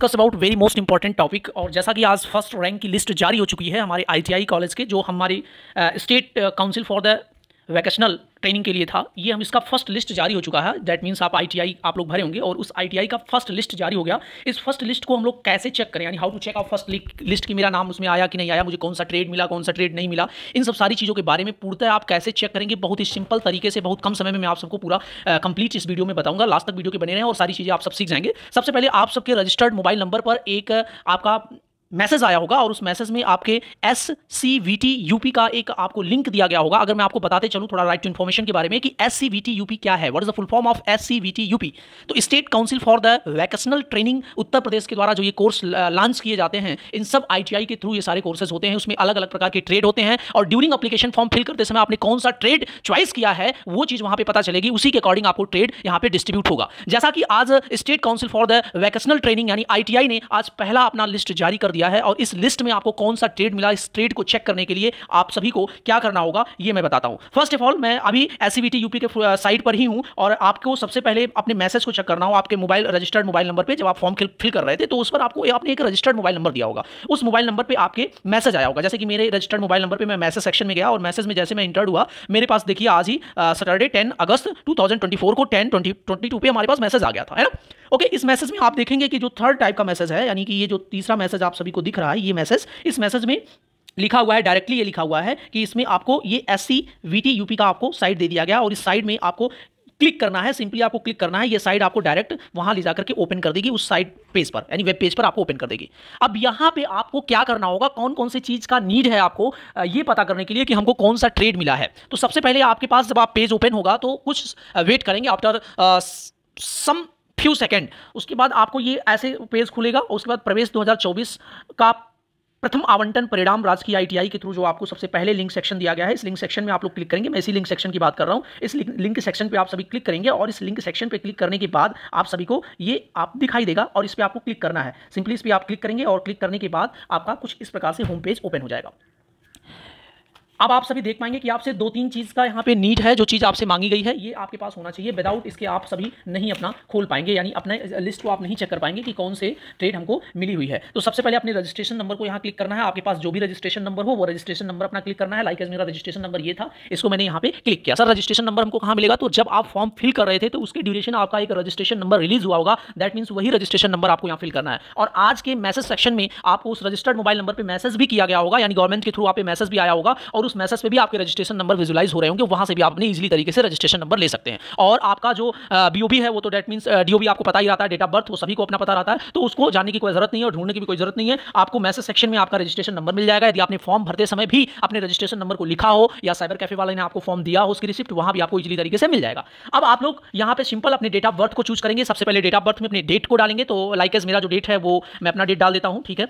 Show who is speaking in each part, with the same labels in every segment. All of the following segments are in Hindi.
Speaker 1: discuss about very most important topic और जैसा कि आज फर्स्ट रैंक की लिस्ट जारी हो चुकी है हमारे आईटीआई कॉलेज के जो हमारी state council for the vocational training के लिए था ये हम इसका फर्स्ट लिस्ट जारी हो चुका है दैट मीन्स आप आई आप लोग भरे होंगे और उस आई का फर्स्ट लिस्ट जारी हो गया इस फर्स्ट लिस्ट को हम लोग कैसे चेक करें यानी हाउ टू चेक आप फर्स्ट लिस्ट की मेरा नाम उसमें आया कि नहीं आया मुझे कौन सा ट्रेड मिला कौन सा ट्रेड नहीं मिला इन सब सारी चीज़ों के बारे में पूर्णतः आप कैसे चेक करेंगे बहुत ही सिंपल तरीके से बहुत कम समय में मैं आप सबको पूरा कंप्लीट इस वीडियो में बताऊंगा लास्ट तक वीडियो के बने रहें और सारी चीज़ें आप सब सीख जाएंगे सबसे पहले आप सबके रजिस्टर्ड मोबाइल नंबर पर एक आपका मैसेज आया होगा और उस मैसेज में आपके S C V T UP का एक आपको लिंक दिया गया होगा अगर मैं आपको बताते चलूँ थोड़ा राइट टू इन्फॉर्मेशन के बारे में कि S C V T UP क्या है what is the full form of S C V T UP तो state council for the vocational training Uttar Pradesh के द्वारा जो ये कोर्स लॉन्च किए जाते हैं इन सब आई टी आई के थ्रू ये सारे कोर्सेज होते हैं उसमें अलग अलग प्रकार के ट्रेड होते हैं और ड्यूरिंग अपलीकेशन फॉर्म फिल करते समय आपने कौन सा ट्रेड चॉइस किया है वो चीज़ वहाँ पर पता चलेगी उसी के अकॉर्डिंग आपको ट्रेड यहाँ पे डिस्ट्रीब्यूट होगा जैसा कि आज state council for the vocational training यानी आई टी आई ने आज पहला अपना लिस्ट जारी कर दिया दिया है और इस लिस्ट में आपको कौन सा ट्रेड मिला इस ट्रेड को चेक करने के लिए आप सभी को क्या करना होगा ये मैं बताता हूँ फर्स्ट ऑफ ऑल मैं अभी एस यूपी e के साइट पर ही हूँ और आपको सबसे पहले अपने मैसेज को चेक करना हो आपके मोबाइल रजिस्टर्ड मोबाइल नंबर पर जब आप फॉर्म फिल कर रहे थे तो उस पर आपको आपने एक रजिस्टर्ड मोबाइल नंबर दिया होगा उस मोबाइल नंबर पर आपके मैसेज आया होगा जैसे कि मेरे रजिस्टर्ड मोबाइल नंबर पर मैं मैसेज सेक्शन में गया और मैसेज में जैसे मैं इंटर्ड हुआ मेरे पास देखिए आज ही सैटरडे टेन अगस्त टू को टेन ट्वेंटी पे हमारे पास मैसेज आ गया था है ना ओके इस मैसेज में आप देखेंगे कि जो थर्ड टाइप का मैसेज है यानी कि ये जो तीसरा मैसेज आप सभी को दिख रहा है ये मैसेज इस मैसेज में लिखा हुआ है डायरेक्टली ये लिखा हुआ है कि इसमें आपको ये S C V T UP का आपको साइट दे दिया गया और इस साइट में आपको क्लिक करना है सिंपली आपको क्लिक करना है ये साइट आपको डायरेक्ट वहां ले जाकर के ओपन कर देगी उस साइट पेज पर यानी वेब पेज पर आपको ओपन कर देगी अब यहाँ पे आपको क्या करना होगा कौन कौन सी चीज़ का नीड है आपको ये पता करने के लिए कि हमको कौन सा ट्रेड मिला है तो सबसे पहले आपके पास जब आप पेज ओपन होगा तो कुछ वेट करेंगे आफ्टर सम फ्यू सेकेंड उसके बाद आपको ये ऐसे पेज खुलेगा उसके बाद प्रवेश 2024 का प्रथम आवंटन परिणाम राजकीय आईटीआई के थ्रू जो आपको सबसे पहले लिंक सेक्शन दिया गया है इस लिंक सेक्शन में आप लोग क्लिक करेंगे मैं इसी लिंक सेक्शन की बात कर रहा हूँ इस लिंक सेक्शन पे आप सभी क्लिक करेंगे और इस लिंक सेक्शन पे क्लिक करने के बाद आप सभी को ये आप दिखाई देगा और इस पर आपको क्लिक करना है सिंपली इस पर आप क्लिक करेंगे और क्लिक करने के बाद आपका कुछ इस प्रकार से होम पेज ओपन हो जाएगा अब आप सभी देख पाएंगे कि आपसे दो तीन चीज़ का यहाँ पे नीड है जो चीज़ आपसे मांगी गई है ये आपके पास होना चाहिए विदाउट इसके आप सभी नहीं अपना खोल पाएंगे यानी अपने लिस्ट को आप नहीं चेक कर पाएंगे कि कौन से ट्रेड हमको मिली हुई है तो सबसे पहले अपने रजिस्ट्रेशन नंबर को यहाँ क्लिक करना है आपके पास जो भी रजिस्ट्रेशन नंबर हो वो रजिस्ट्रेशन नंबर अपना क्लिक करना है लाइक मेरा रजिस्ट्रेशन नंबर ये था इसको मैंने यहाँ पे क्लिक किया सर रजिस्ट्रेशन नंबर हमको कहाँ मिलेगा तो जब आप फॉर्म फिल कर रहे थे तो उसके ड्यूरेशन आपका एक रजिस्ट्रेशन नंबर रिलीज हुआ होगा दैट मीन्स वही रजिस्ट्रेशन नंबर आपको यहाँ फिल करना है और आज के मैसेज सेक्शन में आपको उस रजिस्टर्ड मोबाइल नंबर पर मैसेज भी किया गया होगा यानी गवर्नमेंट के थ्रू आप मैसेज भी आया होगा और उस मैसेज पे भी आपके रजिस्ट्रेशन नंबर विजुलाइज हो रहे होंगे वहां से भी आप अपने इजीली तरीके से रजिस्ट्रेशन नंबर ले सकते हैं और आपका जो बी है वो तो डेट मीन डी आपको पता ही रहता है डेट ऑफ बर्थ वो सभी को अपना पता रहता है तो उसको जाने की कोई जरूरत नहीं है और ढूंढने की भी कोई जरूरत नहीं है आपको मैसेज सेक्शन में आपका रजिस्ट्रेशन नंबर मिल जाएगा यदि आपने फॉर्म भरते समय भी अपने रजिस्ट्रेशन नंबर को लिखा हो या साइबर कैफे वाले ने आपको फॉर्म दिया हो उसकी रिसिप्ट वहां भी आपको ईजिली तरीके से मिल जाएगा अब आप लोग यहाँ पे सिंपल अपने डेट ऑफ बर्थ को चूज करेंगे सबसे पहले डेट ऑफ बर्थ में अपने डेट को डालेंगे तो लाइक एज मेरा जो डेट है वो मैं अपना डेट डाल देता हूँ ठीक है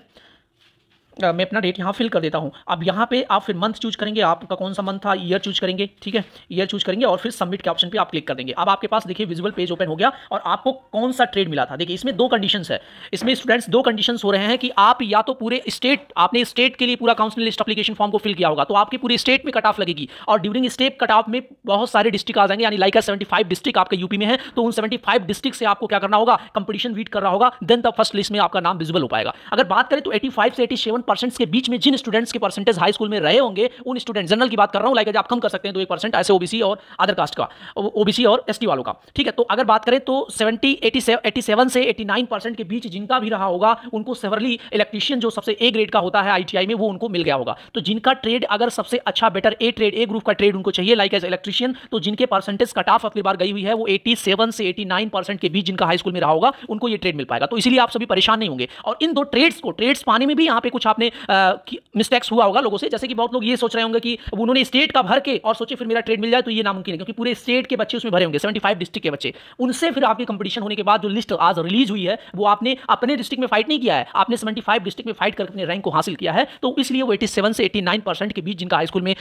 Speaker 1: मैं अपना डेट यहाँ फिल कर देता हूँ अब यहाँ पे आप फिर मंथ चूज करेंगे आपका कौन सा मंथ था ईयर चूज करेंगे ठीक है ईयर चूज करेंगे और फिर सबमिट के ऑप्शन पे आप क्लिक कर देंगे अब आपके पास देखिए विजुअल पेज ओपन हो गया और आपको कौन सा ट्रेड मिला था देखिए इसमें दो कंडीशन है इसमें स्टूडेंट्स दो कंडीशन हो रहे हैं कि आप या तो पूरे स्टेट आपने स्टेट के लिए पूरा काउंसिल लिस्ट अपलीकेशन फॉर्म को फिल किया होगा तो आपके पूरे स्टेट में कट ऑफ लगेगी और ड्यूरिंग स्टेट कट ऑफ में बहुत सारे डिस्ट्रिक्ट आ जाएंगे यानी लाइक सेवेंटी फाइव डिस्ट्रिक्ट आपके यूपी में है तो उन सेवेंटी फाइव डिस्ट्रिक्ट से आपको क्या करना होगा कंपटीशन वीट करना होगा देन द फर्स्ट लिस्ट में आपका नाम विजिबल हो पाएगा अगर बात करें तो एटी फाइव से एटी सेवन उन परसेंट के बीच में जिन स्टूडेंट्स के परसेंटेज हाई स्कूल में रहे होंगे उन स्टूडेंट जनरल की बात कर रहा हूँ लाइक आप कम कर सकते हैं दो एक परसेंट ऐसे ओबीसी और अदर कास्ट का ओबीसी और एस वालों का ठीक है तो अगर बात करें तो सेवेंटी एटी सेवन से एटी नाइन परसेंट के बीच जिनका भी रहा होगा उनको सेवरली इलेक्ट्रीशियन जो सबसे ए ग्रेड का होता है आई में वो उनको मिल गया होगा तो जिनका ट्रेड अगर सबसे अच्छा better A trade A group का ट्रेड उनको चाहिए लाइक एज इलेक्ट्रीशियन तो जिनके परसेंटेज कट ऑफ अगली बार गई हुई है वो एटी से एटी के बीच जिनका हाई स्कूल में रहा होगा उनको ये ट्रेड मिल पाएगा तो इसलिए आप सभी परेशान नहीं होंगे और इन दो ट्रेड्स को ट्रेड्स पाने में भी यहाँ पे कुछ आपने मिस्टेक्स हुआ होगा लोगों से जैसे कि बहुत लोग ये सोच रहे होंगे कि उन्होंने स्टेट का भर के और सोचे फिर मेरा ट्रेड मिल जाए तो ये नामुमकिन है क्योंकि पूरे स्टेट के बच्चे उसमें भरे होंगे सेवेंटी फाइव डिस्ट्रिक्ट के बच्चे उनसे फिर आपके कंपटीशन होने के बाद जो लिस्ट आज रिलीज हुई है वो आपने अपने डिस्ट्रिक्ट में फाइट नहीं किया है आपने सेवेंटी फाइव डिस्ट्रिक्ट में फाइट करके अपने रैंक को हासिल किया है तो इसलिए वो एटी सेवन से एटी नाइन परसेंट के बीच जिनका हाईस्कूल में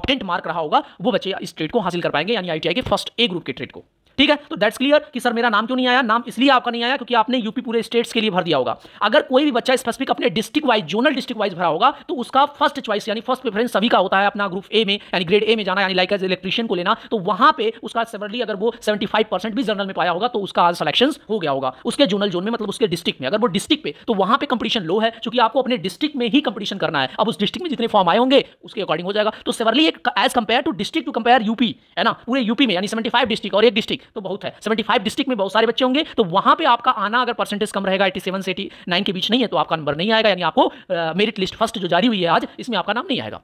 Speaker 1: ऑप्टेंट मार्क रहा होगा वो बच्चे इस ट्रेड को हासिल कर पाएंगे यानी आई के फर्स्ट ए ग्रुप के ट्रेड को ठीक है तो दैट्स क्लियर कि सर मेरा नाम क्यों नहीं आया नाम इसलिए आपका नहीं आया क्योंकि आपने यूपी पूरे स्टेट्स के लिए भर दिया होगा अगर कोई भी बच्चा स्पेसिफिक अपने district wise zonal district wise भरा होगा तो उसका फर्स्ट चॉइस यानी फर्स्ट प्रेफरेंस सभी का होता है अपना ग्रुप ए में यानी ग्रेड ए में जाना यानी लाइक एज इलेक्ट्रिशियन को लेना तो वहां पर उसका सेवरली अगर वो सेवेंटी भी जनरल में पाया होगा तो उसका सिलेक्शन हो गया होगा उसके जोनल जोन में मतलब उसके डिस्ट्रिक्ट में अगर वो डिस्ट्रिक्ट पे तो वहां पर कंपटीशन लो है क्योंकि आपको अपने डिस्ट्रिक्ट में ही कंपटीशन करना है अब उस डिस्ट्रिक्ट में जितने फॉर्म आए होंगे उसके अकॉर्डिंग हो जाएगा तो सेवरली एक as compare to district to compare UP है ना पूरे यूपी में यानी सेवेंटी डिस्ट्रिक्ट और एक डिस्ट्रिक्ट तो बहुत है सेवेंटी फाइव डिस्ट्रिक्ट में बहुत सारे बच्चे होंगे तो वहां पर आपका आना अगर परसेंटेज कम रहेगा एटी सेवन से एटी नाइन के बीच नहीं है तो आपका नंबर नहीं आएगा यानी आपको मेरिट लिस्ट फर्स्ट जो जारी हुई है आज इसमें आपका नाम नहीं आएगा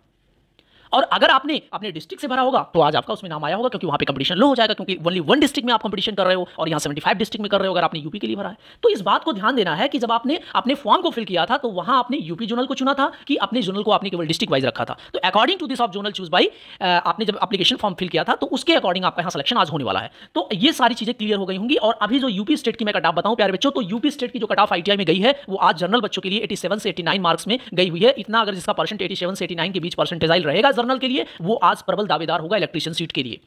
Speaker 1: और अगर आपने अपने डिस्ट्रिक्ट से भरा होगा तो आज आपका उसमें नाम आया होगा क्योंकि वहां पे कंपटीशन लो हो जाएगा क्योंकि ओनली वन डिस्ट्रिक्ट में आप कंपटीशन कर रहे हो और यहाँ सेवेंटी डिस्ट्रिक्ट में कर रहे हो अगर आपने यूपी के लिए भरा है तो इस बात को ध्यान देना है कि जब आपने अपने फॉर्म को फिल किया था तो वहां आपने यूपी जोनल को चुना था कि अपने जोनल को आपने केवल डिस्ट्रिक्ट वाइज रखा था तो according to this of zonal choose by आपने जब अपलीकेशन फॉर्म फिल किया था तो उसके अकॉर्डिंग आपका यहाँ सिलेक्शन आज होने वाला है तो ये सारी चीज़ें क्लियर हो गई होंगी और अभी जो यूपी स्टेट की मैं कटाफ बताऊँ प्यारे बच्चों तो यूपी स्टेट की जो कटाफ आई में गई है वो आज जनरल बच्चों के लिए एटी से एटी मार्क्स में गई हुई है इतना अगर जिसका परसेंट एटी से एटी के बीच परसेंटेजाइल रहेगा कर्नल के लिए वो आज प्रबल दावेदार होगा इलेक्ट्रिशियन सीट के लिए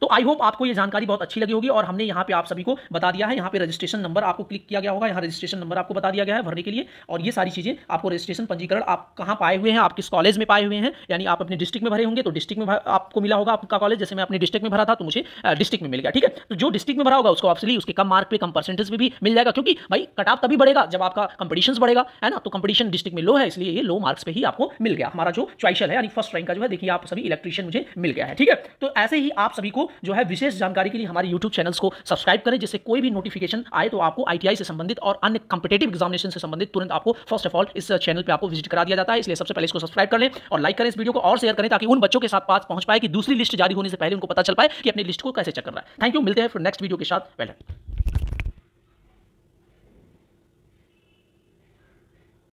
Speaker 1: तो आई होप आपको ये जानकारी बहुत अच्छी लगी होगी और हमने यहाँ पे आप सभी को बता दिया है यहाँ पे रजिस्ट्रेशन नंबर आपको क्लिक किया गया होगा यहाँ रजिस्ट्रेशन नंबर आपको बता दिया गया है भरने के लिए और ये सारी चीज़ें आपको रजिस्ट्रेशन पंजीकरण आप कहाँ पाए हुए हैं आप किस कॉलेज में पाए हुए हैं यानी आप अपने डिस्ट्रिक्ट में भरे होंगे तो डिस्ट्रिक्ट में आपको मिला होगा आपका कॉलेज जैसे मैं अपने डिस्ट्रिक्ट में भरा था तो मुझे डिस्ट्रिक्ट में मिल गया ठीक है तो जो डिस्ट्रिक्ट में भरा होगा उसको ऑप्शली उसके कम मार्क पे कम परसेंटेज में भी मिल जाएगा क्योंकि भाई कटाप तभी बढ़ेगा जब आपका कंपटीशन बढ़ेगा है ना तो कंपटीशन डिस्ट्रिक्ट में लो है इसलिए ये लो मार्क्स पे ही आपको मिल गया हमारा जो च्वाइशल है यानी फर्स्ट रैंक का जो है देखिए आप सभी इलेक्ट्रिशियन मुझे मिल गया है ठीक है तो ऐसे ही आप सभी को आपको जो है विशेष जानकारी के लिए हमारे यूट्यूब चैनल्स को सब्सक्राइब करें जिससे कोई भी नोटिफिकेशन आए तो आपको आई से संबंधित और अन्य कंपिटेटिव एग्जामिनेशन से संबंधित तुरंत आपको फर्स्ट ऑफ ऑल इस चैनल पर आपको विजिट करा दिया जाता है इसलिए सबसे पहले इसको सब्सक्राइब कर लें और लाइक करें इस वीडियो को और शेयर करें ताकि उन बच्चों के साथ पास पहुंच पाए कि दूसरी लिस्ट जारी होने से पहले उनको पता चल पाए कि अपनी लिस्ट को कैसे चेक रहा है थैंक यू मिलते हैं फिर नेक्स्ट वीडियो के साथ वेल